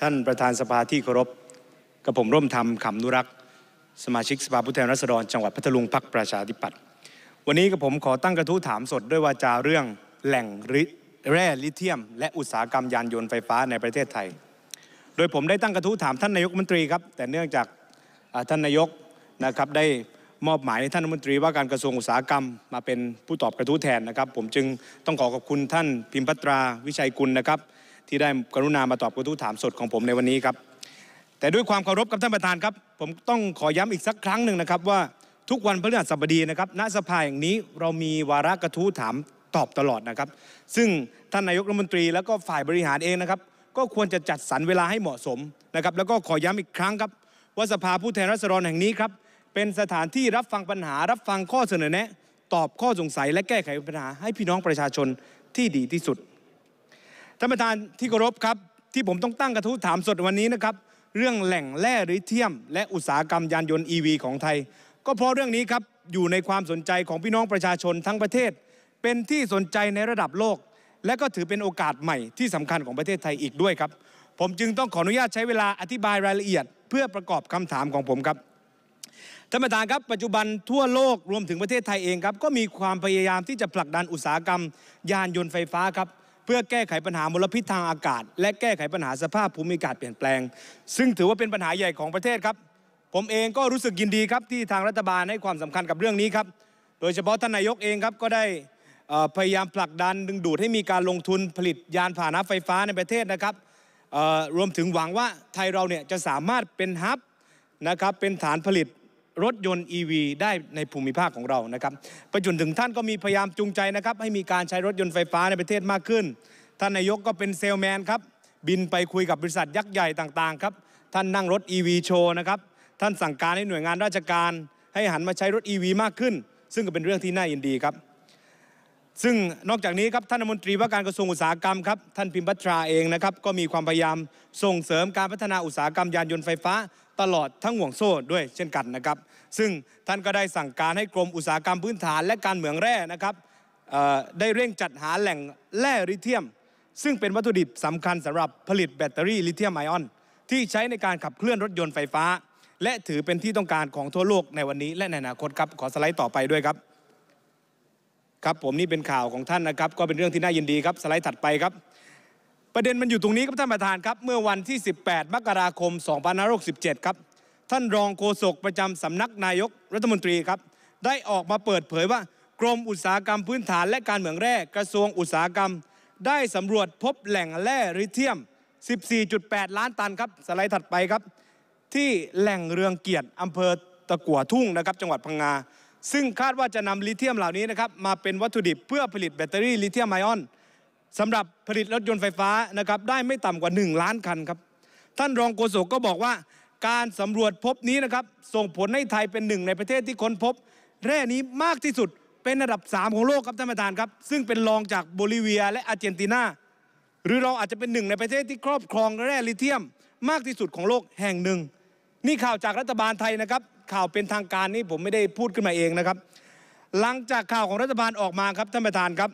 ท่านประธานสภาที่เคารพกับผมร่วมทำขำนุรักษ์ สมาชิกสภาผู้แทนราษฎรจังหวัดพัทลุงพักประชาธิปัตย์วันนี้กับผมขอตั้งกระทู้ถามสดด้วยวาจาเรื่องแหล่งแร่ลิเทียม และอุตสาหกรรมยานยนต์ไฟฟ้าในประเทศไทย โดยผมได้ตั้งกระทู้ถามท่านนายกมนตรีครับ แต่เนื่องจากท่านนายกนะครับได้มอบหมายให้ท่านรัฐมนตรี ว่าการกระทรวงอุตสาหกรรมมาเป็นผู้ตอบกระทู้แทนนะครับ ผมจึงต้องขอขอบคุณท่านพิมพัตราวิชัยกุลนะครับที่ได้กรุณามาตอบกระทู้ถามสดของผมในวันนี้ครับแต่ด้วยความเคารพกับท่านประธานครับผมต้องขอย้ำอีกสักครั้งหนึ่งนะครับว่าทุกวันพฤหัสบดีนะครับณสภาแห่งนี้เรามีวาระกระทู้ถามตอบตลอดนะครับซึ่งท่านนายกรัฐมนตรีแล้วก็ฝ่ายบริหารเองนะครับก็ควรจะจัดสรรเวลาให้เหมาะสมนะครับแล้วก็ขอย้ำอีกครั้งครับว่าสภาผู้แทนราษฎรแห่งนี้ครับเป็นสถานที่รับฟังปัญหา รับฟังข้อเสนอแนะ ตอบข้อสงสัยและแก้ไขปัญหาให้พี่น้องประชาชนที่ดีที่สุดท่านประธานที่เคารพครับ ที่ผมต้องตั้งกระทู้ถามสดวันนี้นะครับ เรื่องแหล่งแร่หรือเทียมและอุตสาหกรรมยานยนต์ EV ของไทย ก็เพราะเรื่องนี้ครับอยู่ในความสนใจของพี่น้องประชาชนทั้งประเทศ เป็นที่สนใจในระดับโลก และก็ถือเป็นโอกาสใหม่ที่สำคัญของประเทศไทยอีกด้วยครับ ผมจึงต้องขออนุญาตใช้เวลาอธิบายรายละเอียด เพื่อประกอบคำถามของผมครับท่านประธานครับปัจจุบันทั่วโลกรวมถึงประเทศไทยเองครับก็มีความพยายามที่จะผลักดันอุตสาหกรรม ยานยนต์ไฟฟ้าครับเพื่อแก้ไขปัญหามลพิษทางอากาศ และแก้ไขปัญหาสภาพภูมิอากาศเปลี่ยนแปลง ซึ่งถือว่าเป็นปัญหาใหญ่ของประเทศครับ ผมเองก็รู้สึกยินดีครับ ที่ทางรัฐบาลให้ความสำคัญกับเรื่องนี้ครับ โดยเฉพาะท่านนายกเองครับก็ได้พยายามผลักดันดึงดูดให้มีการลงทุนผลิตยานพาหนะไฟฟ้าในประเทศนะครับรวมถึงหวังว่าไทยเราเนี่ยจะสามารถเป็นฮับนะครับเป็นฐานผลิตรถยนต์ EV ได้ในภูมิภาคของเรานะครับ ประจุนถึงท่านก็มีพยายามจูงใจนะครับให้มีการใช้รถยนต์ไฟฟ้าในประเทศมากขึ้น ท่านนายกก็เป็นเซลแมนครับบินไปคุยกับบริษัทยักษ์ใหญ่ต่างๆครับ ท่านนั่งรถ EV โชว์นะครับ ท่านสั่งการให้หน่วยงานราชการ ให้หันมาใช้รถ EV มากขึ้น ซึ่งก็เป็นเรื่องที่น่ายินดีครับ ซึ่งนอกจากนี้ครับท่านรัฐมนตรีว่าการกระทรวงอุตสาหกรรมครับท่านพิมพัตราเองนะครับก็มีความพยายามส่งเสริมการพัฒนาอุตสาหกรรมยานยนต์ไฟฟ้าตลอดทั้งห่วงโซ่ ด้วยเช่นกันนะครับ ซึ่งท่านก็ได้สั่งการให้กรมอุตสาหกรรมพื้นฐานและการเหมืองแร่นะครับได้เร่งจัดหาแหล่งแร่ลิเทียม ซึ่งเป็นวัตถุดิบสำคัญสำหรับผลิตแบตเตอรี่ลิเทียมไอออน ที่ใช้ในการขับเคลื่อนรถยนต์ไฟฟ้า และถือเป็นที่ต้องการของทั่วโลกในวันนี้และในอนาคตครับขอสไลด์ต่อไปด้วยครับครับผมนี่เป็นข่าวของท่านนะครับก็เป็นเรื่องที่น่ายินดีครับสไลด์ถัดไปครับประเด็นมันอยู่ตรงนี้ครับ ท่านประธานครับ เมื่อวันที่ 18 มกราคม 2567 ครับ ท่านรองโฆษกประจำสำนักนายกรัฐมนตรีครับ ได้ออกมาเปิดเผยว่ากรมอุตสาหกรรมพื้นฐาน และการเหมืองแร่กระทรวงอุตสาหกรรม ได้สำรวจพบแหล่งแร่ริเทียม 14.8 ล้านตันครับสไลด์ถัดไปครับ ที่แหล่งเรืองเกียรติอำเภอตะกั่วทุ่งนะครับจังหวัดพังงาซึ่งคาดว่าจะนำลิเทียมเหล่านี้นะครับมาเป็นวัตถุดิบเพื่อผลิตแบตเตอรี่ลิเทียมไอออนสำหรับผลิตรถยนต์ไฟฟ้านะครับได้ไม่ต่ำกว่า 1 ล้านคันครับ ท่านรองโกศกก็บอกว่าการสำรวจพบนี้นะครับส่งผลให้ไทยเป็นหนึ่งในประเทศที่ค้นพบ แร่นี้มากที่สุด เป็นอันดับ 3 ของโลกครับท่านประธานครับ ซึ่งเป็นรองจากโบลิเวียและอาร์เจนตินา หรือเราอาจจะเป็นหนึ่งในประเทศที่ครอบครองแร่ลิเทียม มากที่สุดของโลกแห่งหนึ่ง นี่ข่าวจากรัฐบาลไทยนะครับข่าวเป็นทางการนี่ผมไม่ได้พูดขึ้นมาเองนะครับหลังจากข่าวของรัฐบาลออกมาครับท่านประธานครับ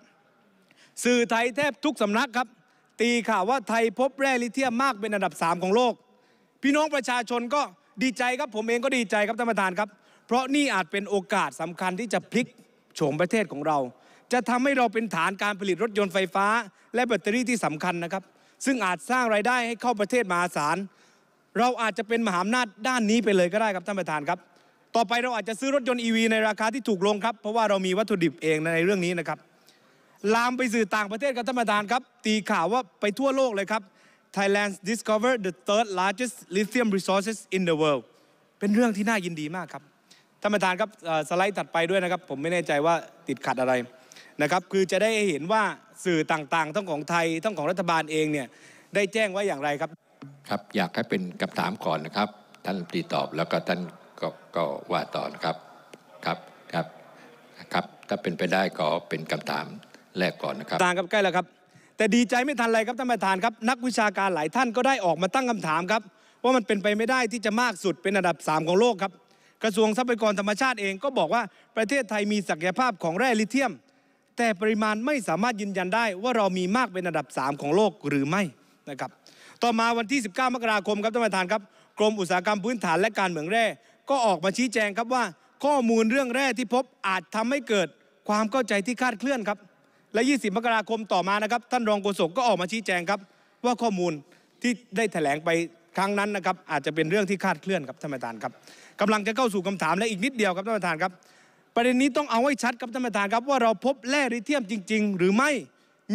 สื่อไทยแทบทุกสำนักครับ ตีข่าวว่าไทยพบแร่ลิเทียมมากเป็นอันดับ 3 ของโลก พี่น้องประชาชนก็ดีใจครับผมเองก็ดีใจครับท่านประธานครับ เพราะนี่อาจเป็นโอกาสสำคัญที่จะพลิกโฉมประเทศของเรา จะทำให้เราเป็นฐานการผลิตรถยนต์ไฟฟ้า และแบตเตอรี่ที่สำคัญนะครับ ซึ่งอาจสร้างรายได้ให้เข้าประเทศมหาศาลเราอาจจะเป็นมหาอำนาจด้านนี้ไปเลยก็ได้ครับท่านประธานครับต่อไปเราอาจจะซื้อรถยนต์ EV ในราคาที่ถูกลงครับเพราะว่าเรามีวัตถุดิบเองในเรื่องนี้นะครับลามไปสื่อต่างประเทศกับท่านประธานครับตีข่าวว่าไปทั่วโลกเลยครับ Thailand discovered the third largest lithium resources in the world เป็นเรื่องที่น่ายินดีมากครับท่านประธานครับสไลด์ถัดไปด้วยนะครับ ผมไม่แน่ใจว่าติดขัดอะไรนะครับคือจะได้เห็นว่าสื่อต่างๆทั้งของไทยทั้งของรัฐบาลเองเนี่ยได้แจ้งว่าอย่างไรครับครับ อยากให้เป็นคำถามก่อนนะครับท่านตีตอบแล้วก็ท่านกก็ว่าต่อนะครับครับครับครับ ถ้าเป็นไปได้ก็เป็นคำถามแรกก่อนนะครับต่างกับใกล้แล้วครับ แต่ดีใจไม่ทันไรครับท่านประธานครับ นักวิชาการหลายท่านก็ได้ออกมาตั้งคำถามครับว่ามันเป็นไปไม่ได้ที่จะมากสุดเป็นอันดับ 3 ของโลกครับกระทรวงทรัพยากรธรรมชาติเองก็บอกว่าประเทศไทยมีศักยภาพของแร่ลิเทียม แต่ปริมาณไม่สามารถยืนยันได้ ว่าเรามีมากเป็นอันดับ 3 ของโลกหรือไม่นะครับ ต่อมาวันที่19มกราคมครับท่านประธานครับกรมอุตสาหกรรมพื้นฐาน และการเหมืองแร่ก็ออกมาชี้แจงครับว่า ข้อมูลเรื่องแร่ที่พบอาจทำให้เกิดความเข้าใจที่คาดเคลื่อนครับและ 20 มกราคมต่อมา นะครับ ท่านรองโฆษกก็ออกมาชี้แจงครับ ว่าข้อมูลที่ได้แถลงไปครั้งนั้นนะครับ อาจจะเป็นเรื่องที่คาดเคลื่อนครับ ท่านประธานครับ กำลังจะเข้าสู่คำถามและอีกนิดเดียวครับ ท่านประธานครับ ประเด็นนี้ต้องเอาให้ชัดครับ ท่านประธานครับ ว่าเราพบแร่ลิเทียมจริง ๆ หรือไม่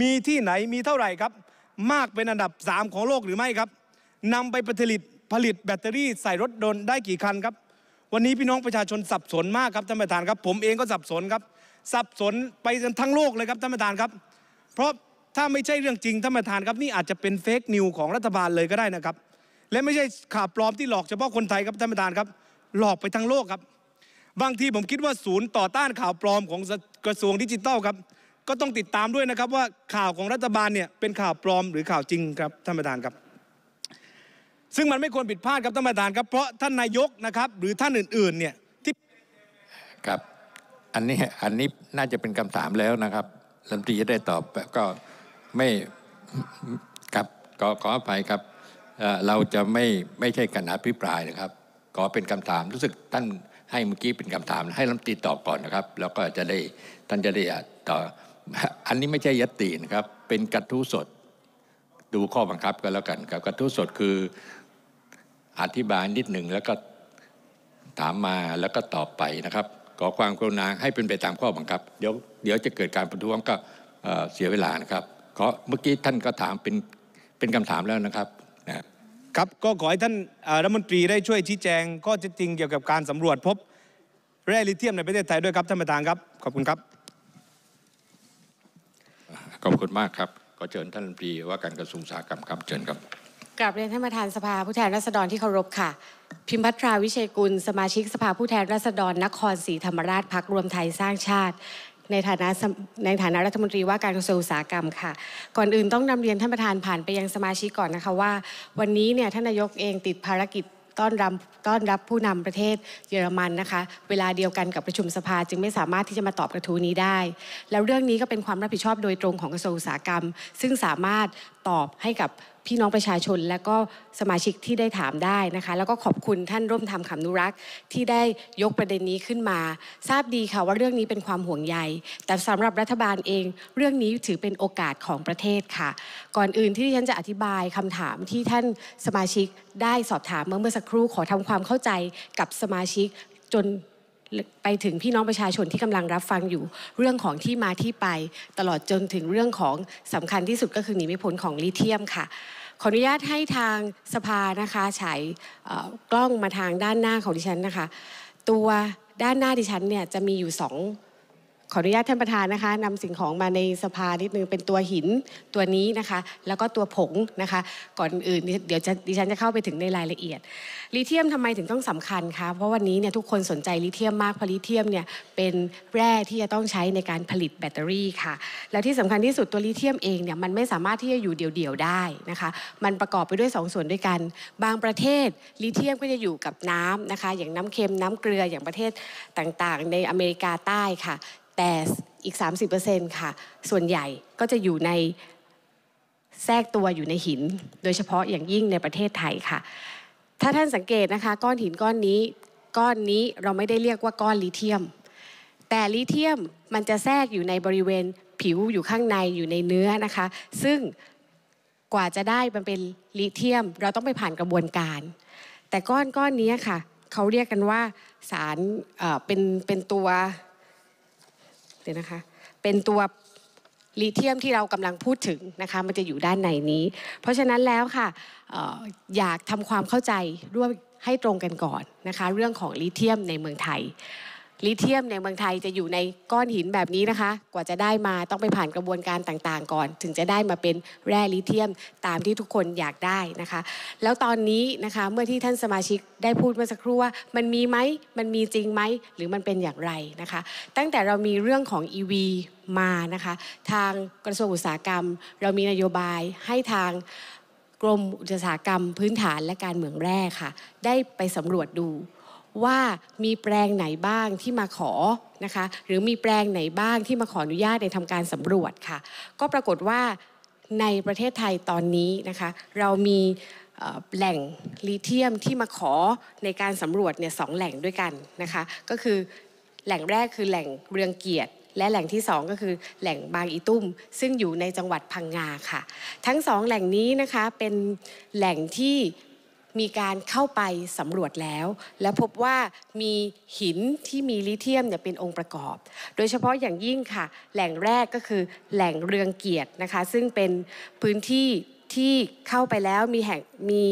มีที่ไหน มีเท่าไหร่ครับ มากเป็นอันดับ 3 ของโลกหรือไม่ครับนำไปผลิต ผลิตแบตเตอรี่ ใส่รถดนได้กี่คันครับ วันนี้พี่น้องประชาชนสับสนมากครับ ท่านประธานครับ ผมเองก็สับสนครับสับสนไปกันทั้งโลกเลยครับท่านประธานครับ เพราะถ้าไม่ใช่เรื่องจริงท่านประธานครับนี่อาจจะเป็นเฟกนิวของรัฐบาลเลยก็ได้นะครับและไม่ใช่ข่าวปลอมที่หลอกเฉพาะคนไทยครับท่านประธานครับหลอกไปทั้งโลกครับบางทีผมคิดว่าศูนย์ต่อต้านข่าวปลอมของกระทรวงดิจิทัลครับก็ต้องติดตามด้วยนะครับ ว่าข่าวของรัฐบาลเนี่ยเป็นข่าวปลอมหรือข่าวจริงครับท่านประธานครับ ซึ่งมันไม่ควรผิดพลาดครับท่านประธานครับเพราะท่านนายกนะครับหรือท่านอื่น ๆ เนี่ยที่ครับอันนี้อันนี้น่าจะเป็นคำถามแล้วนะครับรัฐมนตรีจะได้ตอบก็ไม่ครับขอขออภัยครับเราจะไม่ไม่ใช่การอภิปรายนะครับ ขอเป็นคำถามรู้สึกท่านให้เมื่อกี้เป็นคำถาม ให้รัฐมนตรีตอบก่อนนะครับ แล้วก็จะได้ท่านจะได้ต่อ อันนี้ไม่ใช่ยตินะครับ เป็นกระทู้สด ดูข้อบังคับกันแล้วกันครับกระทู้สดคืออธิบายนิดหนึ่งแล้วก็ถามมาแล้วก็ตอบไปนะครับขอความกรุณาให้เป็นไปตามข้อบังคับเดี๋ยวเดี๋ยวจะเกิดการประท้วงก็เสียเวลานะครับ ขอเมื่อกี้ท่านก็ถามเป็นเป็นคำถามแล้วนะครับนะครับก็ขอให้ท่านรัฐมนตรีได้ช่วยชี้แจงข้อ็จจริงเกี่ยวกับการสำรวจพบแร่ลิเทียมในประเทศไทยด้วยครับท่านประธานครับ ขอบคุณครับขอบคุณมากครับขอเชิญท่านรัฐมนตรีว่าการกระทรวงอุตสาหกรรมครับเชิญครับกลับเรียนท่านประธานสภา ผู้แทนราษฎรที่เคารพค่ะ พิมพัทราวิเชกุลสมาชิกสภาผู้แทนราษฎร นครศรีธรรมราชพักรวมไทยสร้างชาติ ในฐานะในฐานะรัฐมนตรีว่าการกระทรวงอุตสาหกรรมค่ะ ก่อนอื่นต้องนำเรียนท่านประธานผ่านไปยังสมาชิกก่อนนะคะว่า วันนี้เนี่ยท่านนายกเองติดภารกิจต้อนรับต้อนรับผู้นำประเทศเยอรมันนะคะ เวลาเดียวกันกับประชุมสภา จึงไม่สามารถที่จะมาตอบกระทู้นี้ได้ แล้วเรื่องนี้ก็เป็นความรับผิดชอบโดยตรงของกระทรวงอุตสาหกรรม ซึ่งสามารถตอบให้กับพี่น้องประชาชนและก็สมาชิกที่ได้ถามได้นะคะ แล้วก็ขอบคุณท่านร่วมทำคำนุรักษ์ ที่ได้ยกประเด็นนี้ขึ้นมา ทราบดีค่ะว่าเรื่องนี้เป็นความห่วงใยแต่สำหรับรัฐบาลเอง เรื่องนี้ถือเป็นโอกาสของประเทศค่ะ ก่อนอื่นที่ฉันจะอธิบายคำถามที่ท่านสมาชิกได้สอบถามเมื่อเมื่อสักครู่ขอทำความเข้าใจกับสมาชิกจนไปถึงพี่น้องประชาชนที่กำลังรับฟังอยู่เรื่องของที่มาที่ไป ตลอดจนถึงเรื่องของสำคัญที่สุดก็คือหนีไม่พ้นของลิเทียมค่ะขออนุญาตให้ทางสภานะคะฉายกล้องมาทางด้านหน้าของดิฉันนะคะ ตัวด้านหน้าดิฉันเนี่ยจะมีอยู่สองขออนุญาตท่านประธานนะคะนำสิ่งของมาในสภานิดนึงเป็นตัวหินตัวนี้นะคะ แล้วก็ตัวผงนะคะ ก่อนอื่นเดี๋ยวดิฉันจะเข้าไปถึงในรายละเอียดลิเทียมทำไมถึงต้องสำคัญคะเพราะวันนี้เนี่ยทุกคนสนใจลิเทียมมากเพราะลิเทียมเนี่ยเป็นแร่ที่จะต้องใช้ในการผลิตแบตเตอรี่ค่ะ แล้วที่สำคัญที่สุดตัวลิเทียมเองเนี่ยมันไม่สามารถที่จะอยู่เดี่ยวๆได้นะคะ มันประกอบไปด้วย 2สส่วนด้วยกัน บางประเทศลิเทียมก็จะอยู่กับน้ำนะคะ อย่างน้ำเค็มน้ำเกลืออย่างประเทศต่างๆ ในอเมริกาใต้ค่ะแต่อีก30%ค่ะ ส่วนใหญ่ก็จะอยู่ในแทรกตัวอยู่ในหิน โดยเฉพาะอย่างยิ่งในประเทศไทยค่ะ ถ้าท่านสังเกตนะคะก้อนหินก้อนนี้ก้อนนี้เราไม่ได้เรียกว่าก้อนลิเทียม แต่ลิเทียมมันจะแทรกอยู่ในบริเวณผิวอยู่ข้างในอยู่ในเนื้อนะคะ ซึ่งกว่าจะได้มันเป็นลิเทียมเราต้องไปผ่านกระบวนการ แต่ก้อนก้อนนี้ค่ะเขาเรียกกันว่าสารเป็นเป็นตัวเนียนะคะ เป็นตัวลิเทียมที่เรากำลังพูดถึงนะคะ มันจะอยู่ด้านในนี้ เพราะฉะนั้นแล้วค่ะอออยากทำความเข้าใจร่วมให้ตรงกันก่อนนะคะ เรื่องของลิเทียมในเมืองไทยลิเทียมในเมืองไทยจะอยู่ในก้อนหินแบบนี้นะคะกว่าจะได้มาต้องไปผ่านกระบวนการต่างๆ ก่อน ถึงจะได้มาเป็นแร่ลิเทียมตามที่ทุกคนอยากได้นะคะ แล้วตอนนี้นะคะเมื่อที่ท่านสมาชิกได้พูดเมื่อสักครู่ว่ามันมีไหมมันมีจริงไหมหรือมันเป็นอย่างไรนะคะ ตั้งแต่เรามีเรื่องของ EV มานะคะทางกระทรวงอุตสาหกรรม เรามีนโยบายให้ทางกรมอุตสาหกรรม พื้นฐานและการเหมืองแร่ค่ะได้ไปสำรวจดูว่ามีแปลงไหนบ้างที่มาขอนะคะหรือมีแปลงไหนบ้างที่มาขออนุญาตในทำการสำรวจค่ะก็ปรากฏว่าในประเทศไทยตอนนี้นะคะเรามีแหล่งลิเทียมที่มาขอในการสำรวจเนี่ยสองแหล่งด้วยกันนะคะก็คือแหล่งแรกคือแหล่งเรืองเกียรติ และแหล่งที่2ก็คือแหล่งบางอีตุ้มซึ่งอยู่ในจังหวัดพังงาค่ะ ทั้งสองแหล่งนี้นะคะเป็นแหล่งที่มีการเข้าไปสำรวจแล้ว และพบว่ามีหินที่มีลิเทียมเนี่ยเป็นองค์ประกอบ โดยเฉพาะอย่างยิ่งค่ะ แหล่งแรกก็คือแหล่งเรืองเกียรตินะคะซึ่งเป็นพื้นที่ที่เข้าไปแล้วมีแห่งมี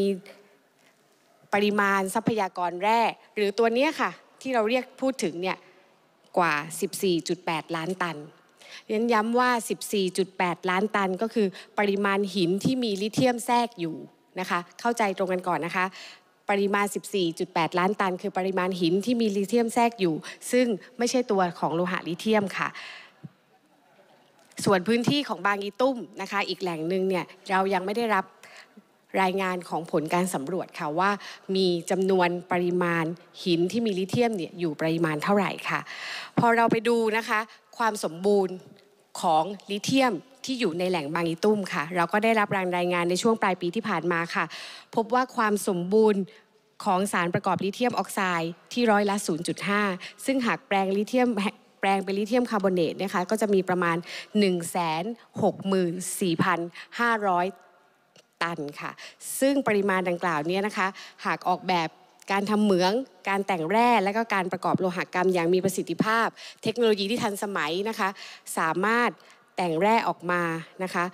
ปริมาณทรัพยากรแร่หรือตัวนี้ค่ะ ที่เราเรียกพูดถึงเนี่ยกว่า 14.8 ล้านตันเน้นย้ำว่า 14.8 ล้านตันก็คือปริมาณหินที่มีลิเทียมแทรกอยู่ะคะเข้าใจตรงกันก่อนนะคะ ปริมาณ 14.8 ล้านตัน คือปริมาณหินที่มีลิเทียมแทรกอยู่ ซึ่งไม่ใช่ตัวของโลหะลิเทียมค่ะ ส่วนพื้นที่ของบางอีตุ้มนะคะ อีกแหล่งหนึ่งเนี่ยเรายังไม่ได้รับรายงานของผลการสำรวจค่ะว่า มีจำนวนปริมาณหินที่มีลิเทียมเนี่ยอยู่ปริมาณเท่าไหร่ค่ะ พอเราไปดูนะคะความสมบูรณ์ของลิเทียมที่อยู่ในแหล่งบางอีตุ้มค่ะ เราก็ได้รับรางรายงานในช่วงปลายปีที่ผ่านมาค่ะ พบว่าความสมบูรณ์ของสารประกอบลิเทียมออกไซด์ที่ร้อยละ 0.5 ซึ่งหากแปลงลิเทียมแปลงเป็นลิเทียมคาร์บอเนตนะคะ ก็จะมีประมาณ164,500 ตันค่ะ ซึ่งปริมาณดังกล่าวนี้นะคะ หากออกแบบการทำเหมือง การแต่งแร่และก็การประกอบโลหะกรรมอย่างมีประสิทธิภาพ เทคโนโลยีที่ทันสมัยนะคะ สามารถแต่งแร่ออกมานะคะ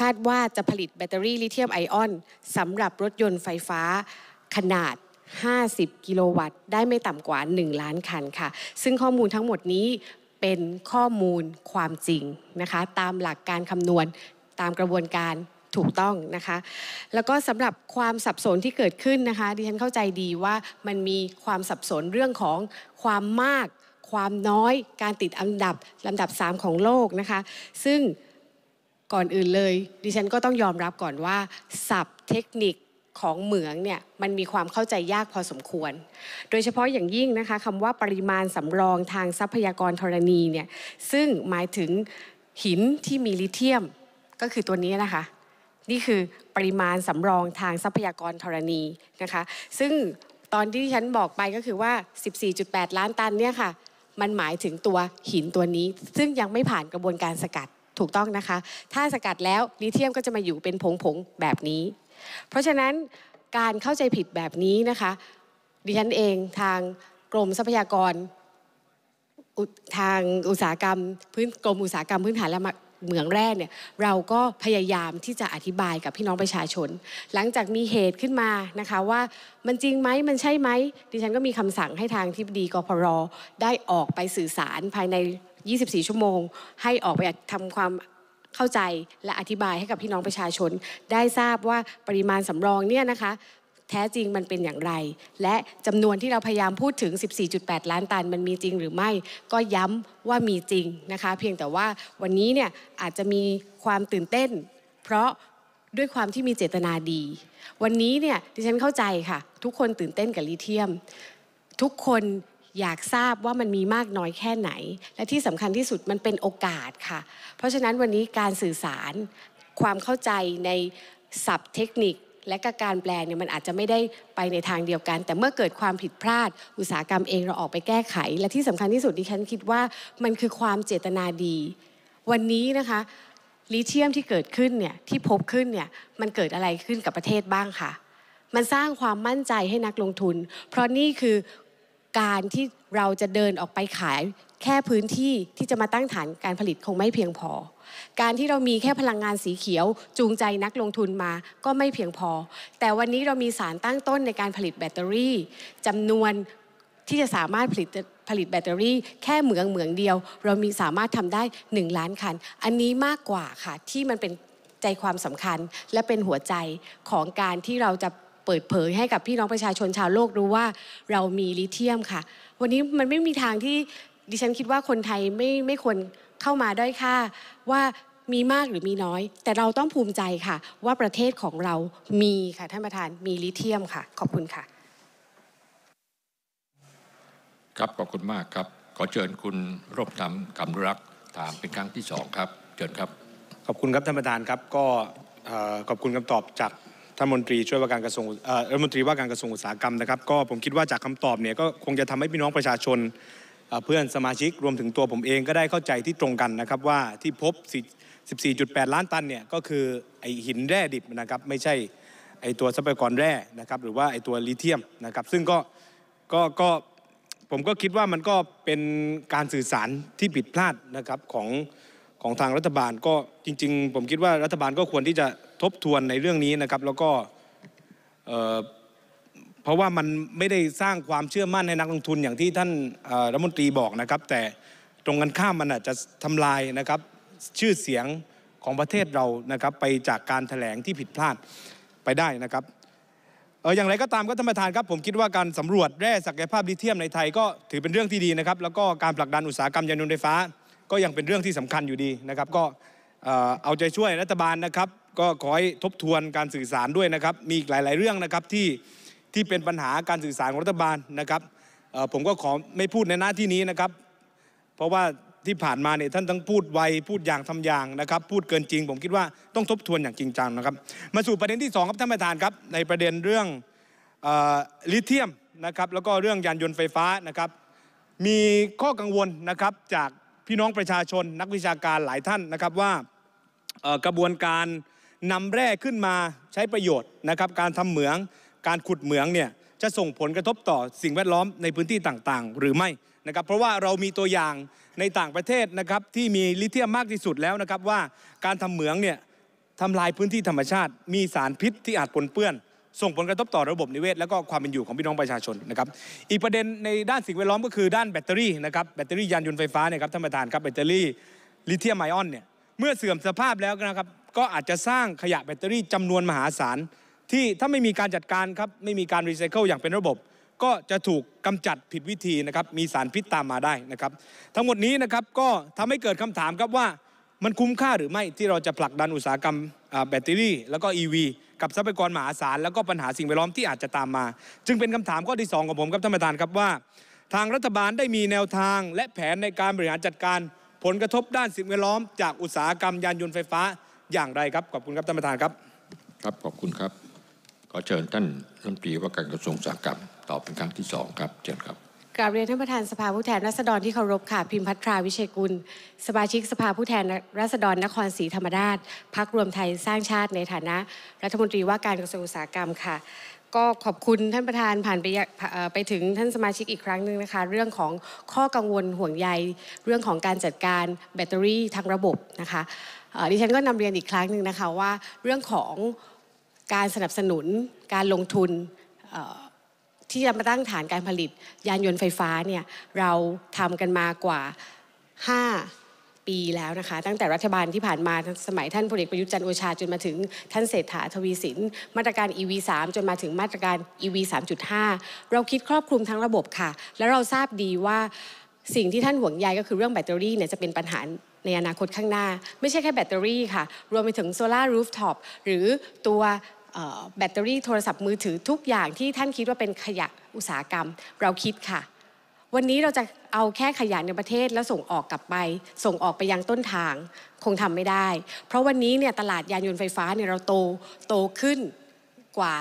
คาดว่าจะผลิตแบตเตอรี่ลิเธียมไอออนสำหรับรถยนต์ไฟฟ้าขนาด 50 กิโลวัตต์ได้ไม่ต่ำกว่า 1 ล้านคันค่ะซึ่งข้อมูลทั้งหมดนี้เป็นข้อมูลความจริงนะคะตามหลักการคำนวณตามกระบวนการถูกต้องนะคะแล้วก็สำหรับความสับสนที่เกิดขึ้นนะคะดิฉันเข้าใจดีว่ามันมีความสับสนเรื่องของความมากความน้อยการติดอันดับลำดับ3ของโลกนะคะซึ่งก่อนอื่นเลย ดิฉันก็ต้องยอมรับก่อนว่าศัพท์เทคนิคของเหมืองเนี่ยมันมีความเข้าใจยากพอสมควร โดยเฉพาะอย่างยิ่งนะคะคำว่าปริมาณสำรองทางทรัพยากรธรณีเนี่ยซึ่งหมายถึงหินที่มีลิเทียมก็คือตัวนี้นะคะนี่คือปริมาณสำรองทางทรัพยากรธรณีนะคะซึ่งตอนที่ฉันบอกไปก็คือว่า 14.8ล้านตันเนี่ยค่ะมันหมายถึงตัวหินตัวนี้ ซึ่งยังไม่ผ่านกระบวนการสกัดถูกต้องนะคะ ถ้าสกัดแล้วลิเทียมก็จะมาอยู่เป็นผงๆแบบนี้ เพราะฉะนั้นการเข้าใจผิดแบบนี้นะคะ ดิฉันเองทางกรมทรัพยากรทางอุตสาหกรรมพื้นกรมอุตสาหกรรมพื้นฐานและเหมืองแร่เนี่ยเราก็พยายามที่จะอธิบายกับพี่น้องประชาชน หลังจากมีเหตุขึ้นมานะคะ ว่ามันจริงไหมมันใช่ไหมดิฉันก็มีคำสั่งให้ทางทิบดีกพรได้ออกไปสื่อสารภายใน 24 ชั่วโมง ให้ออกไปทำความเข้าใจและอธิบายให้กับพี่น้องประชาชน ได้ทราบว่าปริมาณสำรองเนี่ยนะคะแท้จริงมันเป็นอย่างไร และจำนวนที่เราพยายามพูดถึง 14.8 ล้านตันมันมีจริง หรือไม่ก็ย้ำว่ามีจริงนะคะเพียงแต่ว่าวันนี้เนี่ยอาจจะมีความตื่นเต้น เพราะด้วยความที่มีเจตนาดี วันนี้เนี่ยดิฉันเข้าใจค่ะ ทุกคนตื่นเต้นกับลิเทียม ทุกคนอยากทราบว่ามันมีมากน้อยแค่ไหน และที่สำคัญที่สุดมันเป็นโอกาสค่ะ เพราะฉะนั้นวันนี้การสื่อสารความเข้าใจในศัพท์เทคนิคและกการแปลงเนี่ยมันอาจจะไม่ได้ไปในทางเดียวกัน แต่เมื่อเกิดความผิดพลาด อุตสาหกรรมเองเราออกไปแก้ไข และที่สำคัญที่สุดดิฉันคิดว่ามันคือความเจตนาดี วันนี้นะคะลิเทียมที่เกิดขึ้นเนี่ยที่พบขึ้นเนี่ยมันเกิดอะไรขึ้นกับประเทศบ้างคะ่ะมันสร้างความมั่นใจให้นักลงทุน เพราะนี่คือการที่เราจะเดินออกไปขายแค่พื้นที่ที่จะมาตั้งฐานการผลิตคงไม่เพียงพอการที่เรามีแค่พลังงานสีเขียวจูงใจนักลงทุนมาก็ไม่เพียงพอ แต่วันนี้เรามีสารตั้งต้นในการผลิตแบตเตอรี่จำนวนที่จะสามารถผลิตผลิตแบตเตอรี่ แค่เหมืองเหมืองเดียว เรามีสามารถทำได้1ล้านคัน อันนี้มากกว่าค่ะที่มันเป็นใจความสำคัญและเป็นหัวใจของการที่เราจะเปิดเผยให้กับพี่น้องประชาชนชาวโลกรู้ว่าเรามีลิเทียมค่ะ วันนี้มันไม่มีทางที่ดิฉันคิดว่าคนไทยไม่ไม่ควรเข้ามาด้อยค่าว่ามีมากหรือมีน้อย แต่เราต้องภูมิใจค่ะว่าประเทศของเรามีค่ะท่านประธานมีลิเทียมค่ะขอบคุณค่ะ ครับขอบคุณมากครับ ขอเชิญคุณรบธรรมกำรักถามเป็นครั้งที่สองครับเชิญครับขอบคุณครับท่านประธานครับก็ขอบคุณคำตอบจากท่านมนตรีช่วยว่าการกระทรวงรัฐมนตรีว่าการกระทรวงอุตสาหกรรมนะครับก็ผมคิดว่าจากคำตอบเนี่ยก็คงจะทำให้พี่น้องประชาชนเพื่อนสมาชิกรวมถึงตัวผมเองก็ได้เข้าใจที่ตรงกันนะครับ ว่าที่พบ 14.8 ล้านตันเนี่ยก็คือไอหินแร่ดิบนะครับไม่ใช่ไอตัวทรัพยากรแร่นะครับ หรือว่าไอตัวลิเทียมนะครับซึ่งก็ก็ก็ผมก็คิดว่ามันก็เป็นการสื่อสารที่ผิดพลาดนะครับของของทางรัฐบาลก็จริงๆผมคิดว่ารัฐบาลก็ควรที่จะทบทวนในเรื่องนี้นะครับแล้วก็เพราะว่ามันไม่ได้สร้างความเชื่อมั่นให้นักลงทุนอย่างที่ท่านรัฐมนตรีบอกนะครับแต่ตรงกันข้ามมันอาจจะทำลายนะครับชื่อเสียงของประเทศเรานะครับไปจากการถแถลงที่ผิดพลาดไปได้นะครับเอออย่างไรก็ตามก็ท่านประธานครับผมคิดว่าการสำรวจแร่ศักยภาพลิเทียมในไทยก็ถือเป็นเรื่องที่ดีนะครับแล้วก็การผลักดันอุตสาหกรรมยานยนต์ไฟฟ้า ก็ยังเป็นเรื่องที่สำคัญอยู่ดีนะครับ ก็เอาใจช่วยรัฐบาลนะครับ ก็ขอให้ทบทวนการสื่อสารด้วยนะครับ มีหลาย ๆเรื่องนะครับที่ที่เป็นปัญหาการสื่อสารของรัฐบาล นะครับผมก็ขอไม่พูดในหน้าที่นี้นะครับเพราะว่าที่ผ่านมาเนี่ยท่านต้องพูดไวพูดอย่างทำอย่างนะครับพูดเกินจริง ผมคิดว่าต้องทบทวนอย่างจริงจังนะครับ มาสู่ประเด็นที่2ครับท่านประธานครับ ในประเด็นเรื่องลิเทียมนะครับแล้วก็เรื่องยานยนต์ไฟฟ้านะครับ มีข้อกังวลนะครับจากพี่น้องประชาชน นักวิชาการหลายท่านนะครับว่ากระบวนการนำแร่ขึ้นมาใช้ประโยชน์นะครับการทำเหมืองการขุดเหมืองเนี่ยจะส่งผลกระทบต่อสิ่งแวดล้อมในพื้นที่ต่างๆ หรือไม่นะครับเพราะว่าเรามีตัวอย่างในต่างประเทศนะครับที่มีลิเทียมมากที่สุดแล้วนะครับว่าการทำเหมืองเนี่ยทำลายพื้นที่ธรรมชาติ มีสารพิษที่อาจปนเปื้อน ส่งผลกระทบต่อระบบนิเวศและก็ความเป็นอยู่ของพี่น้องประชาชนนะครับอีกประเด็นในด้านสิ่งแวดล้อมก็คือด้านแบตเตอรี่นะครับแบตเตอรี่ยานยนต์ไฟฟ้าเนี่ยครับท่านประธานครับแบตเตอรี่ ลิเทียมไอออนเนี่ยเมื่อเสื่อมสภาพแล้วนะครับก็อาจจะสร้างขยะแบตเตอรี่ จำนวนมหาศาลที่ถ้าไม่มีการจัดการครับไม่มีการรีไซเคิลอย่างเป็นระบบ ก็จะถูกกำจัดผิดวิธีนะครับมีสารพิษตามมาได้นะครับ ทั้งหมดนี้นะครับก็ทำให้เกิดคำถามครับว่ามันคุ้มค่าหรือไม่ที่เราจะผลักดันอุตสาหกรรมแบตเตอรี่ แล้วก็ EV กับทรัพยากรมหาศาล แล้วก็ปัญหาสิ่งแวดล้อมที่อาจจะตามมา จึงเป็นคำถามข้อที่ 2 ของผมครับท่านประธานครับว่า ทางรัฐบาลได้มีแนวทางและแผนในการบริหารจัดการ ผลกระทบด้านสิ่งแวดล้อมจากอุตสาหกรรมยานยนต์ไฟฟ้าอย่างไรครับขอบคุณครับท่านประธานครับครับขอบคุณครับขอเชิญท่านรัฐมนตรีว่าการกระทรวงอุตสาหกรรมตอบเป็นครั้งที่สองครับเชิญครับกราบเรียนท่านประธานสภาผู้แทนราษฎรที่เคารพค่ะ พิมพัทราวิเชกุลสมาชิกสภาผู้แทนราษฎรนครศรีธรรมราชพักรวมไทยสร้างชาติในฐานะ รัฐมนตรีว่าการกระทรวงอุตสาหกรรมค่ะ ก็ขอบคุณท่านประธานผ่านไปไปถึงท่านสมาชิกอีกครั้งหนึ่งนะคะ เรื่องของข้อกังวลห่วงใยเรื่องของการจัดการแบตเตอรี่ทางระบบนะคะดิฉันก็นำเรียนอีกครั้งหนึ่งนะคะว่าเรื่องของการสนับสนุนการลงทุนที่จะมาตั้งฐานการผลิตยานยนต์ไฟฟ้าเนี่ยเราทำกันมากว่า5ปีแล้วนะคะตั้งแต่รัฐบาลที่ผ่านมาสมัยท่านพลเอกประยุทธ์จันโอชาจนมาถึงท่านเศรษฐาทวีสินมาตรการ EV 3จนมาถึงมาตรการ EV 3.5เราคิดครอบคลุมทั้งระบบค่ะแล้วเราทราบดีว่าสิ่งที่ท่านห่วงใยก็คือเรื่องแบตเตอรี่เนี่ยจะเป็นปัญหาในอนาคตข้างหน้า ไม่ใช่แค่แบตเตอรี่ค่ะ รวมไปถึงโซลารูฟท็อปหรือตัวแบตเตอรี่โทรศัพท์มือถือทุกอย่างที่ท่านคิดว่าเป็นขยะอุตสาหกรรม เราคิดค่ะ วันนี้เราจะเอาแค่ขยะในประเทศแล้วส่งออกกลับไป ส่งออกไปยังต้นทางคงทำไม่ได้ เพราะวันนี้เนี่ยตลาดยานยนต์ไฟฟ้าเนี่ยเราโตโตขึ้นกว่า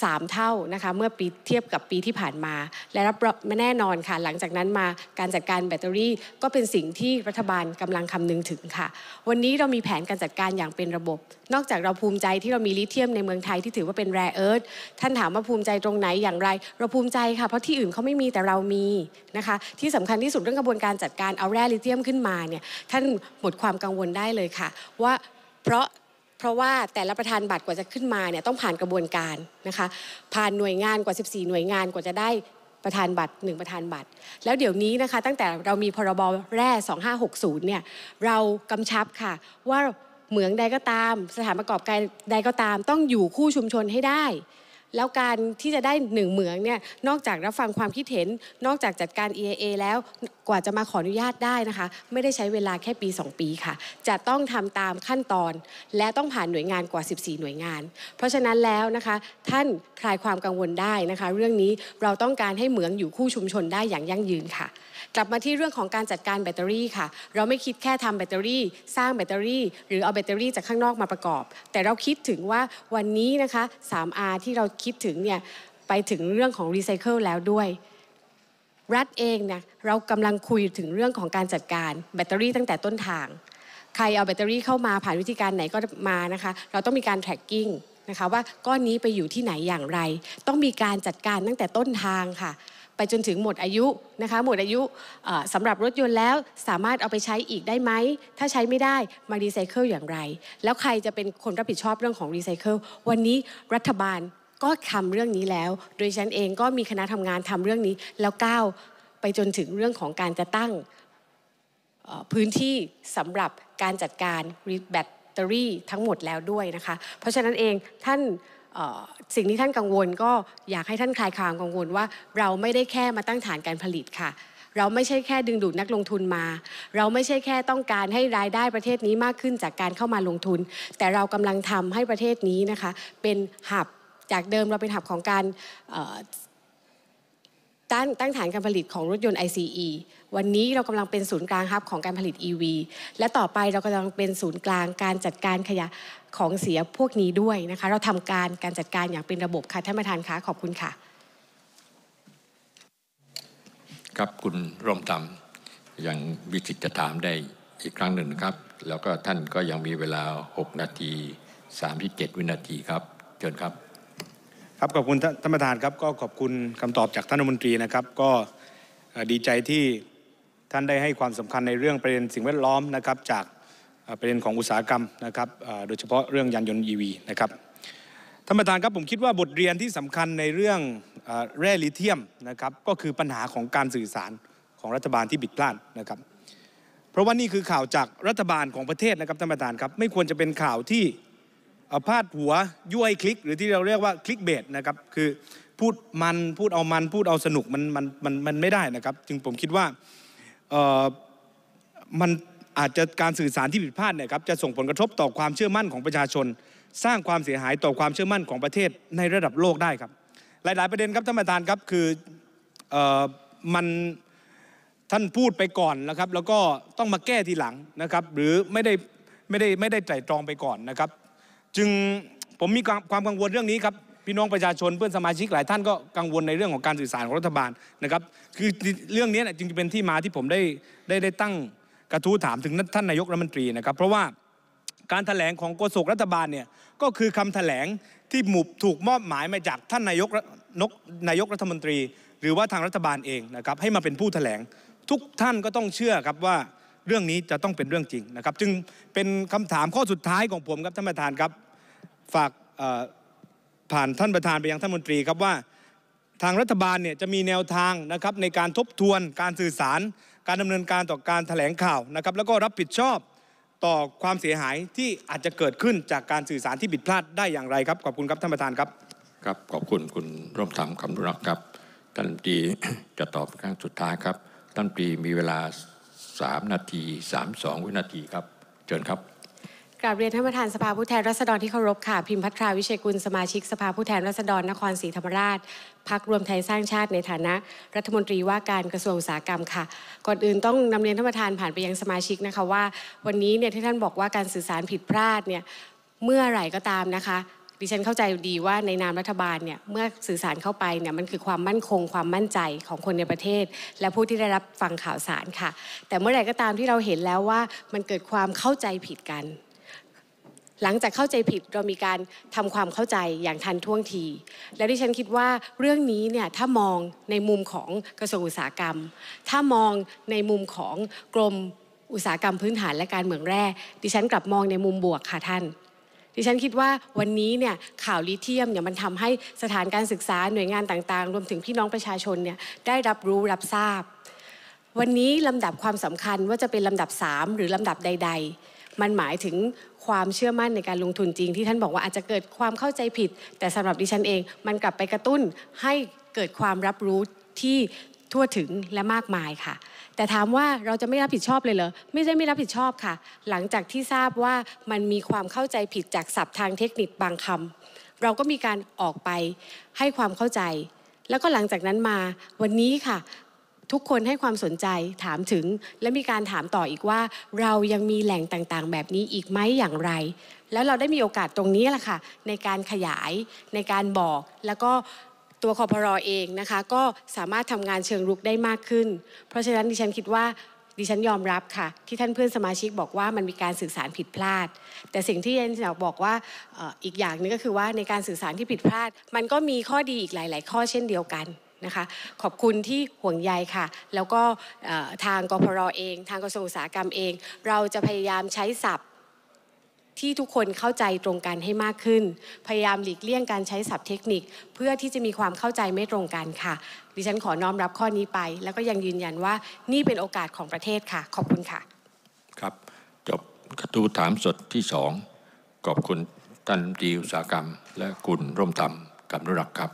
3เท่านะคะเมื่อปีเทียบกับปีที่ผ่านมา และรับไม่แน่นอนค่ะ หลังจากนั้นมาการจัดการแบตเตอรี่ก็เป็นสิ่งที่รัฐบาลกำลังคำนึงถึงค่ะ วันนี้เรามีแผนการจัดการอย่างเป็นระบบ นอกจากเราภูมิใจที่เรามีลิเทียมในเมืองไทยที่ถือว่าเป็นแร่เอิร์ธท่านถามว่าภูมิใจตรงไหนอย่างไรเราภูมิใจค่ะ เพราะที่อื่นเขาไม่มีแต่เรามีนะคะ ที่สำคัญที่สุดเรื่องกระบวนการจัดการเอาแร่ลิเทียมขึ้นมาเนี่ยท่านหมดความกังวลได้เลยค่ะ ว่าเพราะเพราะว่าแต่ละประธานบัตรกว่าจะขึ้นมาเนี่ยต้องผ่านกระบวนการนะคะ ผ่านหน่วยงานกว่า 14หน่วยงานกว่าจะได้ประธานบัตร1ประธานบัตรแล้วเดี๋ยวนี้นะคะตั้งแต่เรามีพรบแร่2560เนี่ยเรากำชับค่ะ ว่าเหมืองใดก็ตามสถานประกอบการใดก็ตามต้องอยู่คู่ชุมชนให้ได้แล้วการที่จะได้หนึ่งเหมืองเนี่ยนอกจากรับฟังความคิดเห็นนอกจากจัดการ EIA แล้วกว่าจะมาขออนุญาตได้นะคะ ไม่ได้ใช้เวลาแค่ปี 2 ปีค่ะ จะต้องทำตามขั้นตอน และต้องผ่านหน่วยงานกว่า 14 หน่วยงาน เพราะฉะนั้นแล้วนะคะท่านคลายความกังวลได้นะคะ เรื่องนี้เราต้องการให้เหมืองอยู่คู่ชุมชนได้อย่างยั่งยืนค่ะกลับมาที่เรื่องของการจัดการแบตเตอรี่ค่ะ เราไม่คิดแค่ทำแบตเตอรี่ สร้างแบตเตอรี่หรือเอาแบตเตอรี่จากข้างนอกมาประกอบ แต่เราคิดถึงว่าวันนี้นะคะ 3R ที่เราคิดถึงเนี่ยไปถึงเรื่องของรีไซเคิลแล้วด้วยรัฐเองเนี่ยเรากำลังคุยถึงเรื่องของการจัดการแบตเตอรี่ตั้งแต่ต้นทาง ใครเอาแบตเตอรี่เข้ามาผ่านวิธีการไหนก็มานะคะ เราต้องมีการแทร็กกิ้งนะคะว่าก้อนนี้ไปอยู่ที่ไหนอย่างไร ต้องมีการจัดการตั้งแต่ต้นทางค่ะไปจนถึงหมดอายุนะคะหมดอายุสำหรับรถยนต์แล้วสามารถเอาไปใช้อีกได้ไหมถ้าใช้ไม่ได้มารีไซเคิลอย่างไร แล้วใครจะเป็นคนรับผิดชอบเรื่องของรีไซเคิลวันนี้รัฐบาลก็ทำเรื่องนี้แล้ว โดยฉันเองก็มีคณะทำงานทำเรื่องนี้ แล้วก้าวไปจนถึงเรื่องของการจะตั้งพื้นที่สำหรับการจัดการแบตเตอรี่ทั้งหมดแล้วด้วยนะคะเพราะฉะนั้นเองท่านสิ่งที่ท่านกังวลก็อยากให้ท่านคลายความกังวลว่า เราไม่ได้แค่มาตั้งฐานการผลิตค่ะ เราไม่ใช่แค่ดึงดูดนักลงทุนมา เราไม่ใช่แค่ต้องการให้รายได้ประเทศนี้มากขึ้นจากการเข้ามาลงทุน แต่เรากำลังทำให้ประเทศนี้นะคะ เป็นหับจากเดิมเราเป็นหับของการด้านตั้งฐานการผลิตของรถยนต์ ICE วันนี้เรากำลังเป็นศูนย์กลางครับของการผลิต EV และต่อไปเรากำลังเป็นศูนย์กลาง การจัดการขยะของเสียพวกนี้ด้วยนะคะเราทำการการจัดการอย่างเป็นระบบค่ะท่านประธานคะขอบคุณค่ะครับคุณร่มตำยังมีสิทธิ์จะถามได้อีกครั้งหนึ่งครับ แล้วก็ท่านก็ยังมีเวลา 6 นาที 37 วินาทีครับเชิญครับครับขอบคุณท่านประธานครับก็ขอบคุณคำตอบจากท่านรัฐมนตรี นะครับก็ดีใจที่ท่านได้ให้ความสำคัญในเรื่องประเด็นสิ่งแวดล้อมนะครับจากประเด็นของอุตสาหกรรมนะครับโดยเฉพาะเรื่องยานยนต์ EV นะครับท่านประธานครับผมคิดว่าบทเรียนที่สำคัญในเรื่องแร่ลิเทียมนะครับก็คือปัญหาของการสื่อสารของรัฐบาลที่บิดพลาดนะครับเพราะว่านี่คือข่าวจากรัฐบาลของประเทศนะครับท่านประธานครับไม่ควรจะเป็นข่าวที่พาดหัวยุวยคลิกหรือที่เราเรียกว่าคลิกเบสนะครับคือพูดมันพูดเอามันพูดเอาสนุกมันมันมันมันไม่ได้นะครับ จึงผมคิดว่ามันอาจจะการสื่อสารที่ผิดพลาดเนี่ยครับจะส่งผลกระทบต่อความเชื่อมั่นของประชาชน สร้างความเสียหายต่อความเชื่อมั่นของประเทศในระดับโลกได้ครับหลาย ๆ ประเด็นครับท่านประธานครับคือมันท่านพูดไปก่อนนะครับแล้วก็ต้องมาแก้ทีหลังนะครับหรือไม่ได้ไม่ได้ไม่ได้ไตรตรองไปก่อนนะครับจึงผมมีความกังวลเรื่องนี้ครับพี่น้องประชาชนเพื่อนสมาชิกหลายท่านก็กังวลในเรื่องของการสื่อสารของรัฐบาลนะครับคือเรื่องนี้จึงเป็นที่มาที่ผมได้ได้ได้ตั้งกระทู้ถามถึงท่านนายกรัฐมนตรีนะครับเพราะว่าการถแถลงของโฆษกรัฐบาลเนี่ยก็คือคำแถลงที่หมุบถูกมอบหมายมาจากท่านนายกนกนายกรัฐมนตรี หรือว่าทางรัฐบาลเองนะครับให้มาเป็นผู้ถแถลงทุกท่านก็ต้องเชื่อครับว่าเรื่องนี้จะต้องเป็นเรื่องจริงนะครับ จึงเป็นคำถามข้อสุดท้ายของผมครับท่านประธานครับฝากผ่านท่านประธานไปยังท่านมนตรี ครับว่าทางรัฐบาลเนี่ยจะมีแนวทางนะครับในการทบทวนการสื่อสารการดำเนินการต่อการถแถลงข่าวนะครับแล้วก็รับผิดชอบต่อความเสียหายที่อาจจะเกิดขึ้นจากการสื่อสารที่ผิดพลาดได้อย่างไรครับขอบคุณครับท่านประธานครับครับ ขอบคุณคุณร่วมทำคำรุรักครับท่านตีจะตอบครั้งสุดท้ายครับท่านตีมีเวลา3นาที 32 วินาทีครับเชิญครับกราบเรียนท่านประธานสภาผู้แทนราษฎรที่เคารพค่ะ พิมพ์พัทราวิเชกุลสมาชิกสภาผู้แทน ราษฎร นครศรีธรรมราชพักรวมไทยสร้างชาติในฐานะ รัฐมนตรีว่าการกระทรวงอุตสาหกรรมค่ะ ก่อนอื่นต้องนำเรียนท่านประธานผ่านไปยังสมาชิกนะคะว่า วันนี้เนี่ยที่ท่านบอกว่าการสื่อสารผิดพลาดเนี่ยเมื่อไหร่ก็ตามนะคะดิฉันเข้าใจดีว่าในนามรัฐบาลเนี่ยเมื่อสื่อสารเข้าไปเนี่ยมันคือความมั่นคงความมั่นใจของคนในประเทศ และผู้ที่ได้รับฟังข่าวสารค่ะแต่เมื่อไรก็ตามที่เราเห็นแล้วว่ามันเกิดความเข้าใจผิดกัน หลังจากเข้าใจผิดเรามีการทำความเข้าใจอย่างทันท่วงที และดิฉันคิดว่าเรื่องนี้เนี่ยถ้ามองในมุมของกระทรวงอุตสาหกรรม ถ้ามองในมุมของกรมอุตสาหกรรมพื้นฐานและการเมืองแร่ดิฉันกลับมองในมุมบวกค่ะท่านดิฉันคิดว่าวันนี้เนี่ยข่าวลิเทียมเนี่ยมันทำให้สถานการศึกษาหน่วยงานต่าง ๆ รวมถึงพี่น้องประชาชนเนี่ยได้รับรู้รับทราบ วันนี้ลำดับความสำคัญว่าจะเป็นลำดับ 3 หรือลำดับใด ๆ มันหมายถึงความเชื่อมั่นในการลงทุนจริง ที่ท่านบอกว่าอาจจะเกิดความเข้าใจผิด แต่สำหรับดิฉันเองมันกลับไปกระตุ้นให้เกิดความรับรู้ที่ทั่วถึงและมากมายค่ะแต่ถามว่าเราจะไม่รับผิดชอบเลยเหรอไม่ได้ไม่รับผิดชอบค่ะ หลังจากที่ทราบว่ามันมีความเข้าใจผิดจากศัพท์ทางเทคนิคบางคำ เราก็มีการออกไปให้ความเข้าใจ แล้วก็หลังจากนั้นมา วันนี้ค่ะทุกคนให้ความสนใจถามถึงและมีการถามต่ออีกว่า เรายังมีแหล่งต่างๆ แบบนี้อีกไหมอย่างไร แล้วเราได้มีโอกาสตรงนี้แหละค่ะ ในการขยาย ในการบอกแล้วก็ตัวคอพรอเองนะคะก็สามารถทำงานเชิงรุกได้มากขึ้น เพราะฉะนั้นดิฉันคิดว่าดิฉันยอมรับค่ะที่ท่านเพื่อนสมาชิกบอกว่ามันมีการสื่อสารผิดพลาด แต่สิ่งที่เยันอยากบอกว่าอีกอย่างนึงก็คือว่าในการสื่อสารที่ผิดพลาด มันก็มีข้อดีอีกหลาย ๆ ข้อเช่นเดียวกันนะคะขอบคุณที่ห่วงใยค่ะ แล้วก็ทางกพรเอง ทางกระทรวงอุตสาหกรรมเอง เราจะพยายามใช้ศัพท์ที่ทุกคนเข้าใจตรงกันให้มากขึ้น พยายามหลีกเลี่ยงการใช้ศัพท์เทคนิค เพื่อที่จะมีความเข้าใจไม่ตรงกันค่ะ ดิฉันขอน้อมรับข้อนี้ไป แล้วก็ยังยืนยันว่านี่เป็นโอกาสของประเทศค่ะ ขอบคุณค่ะ ครับ จบกระทู้ถามสดที่สองขอบคุณท่านดีอุตสาหกรรม และคุณร่มธรรมกับนุรักครับ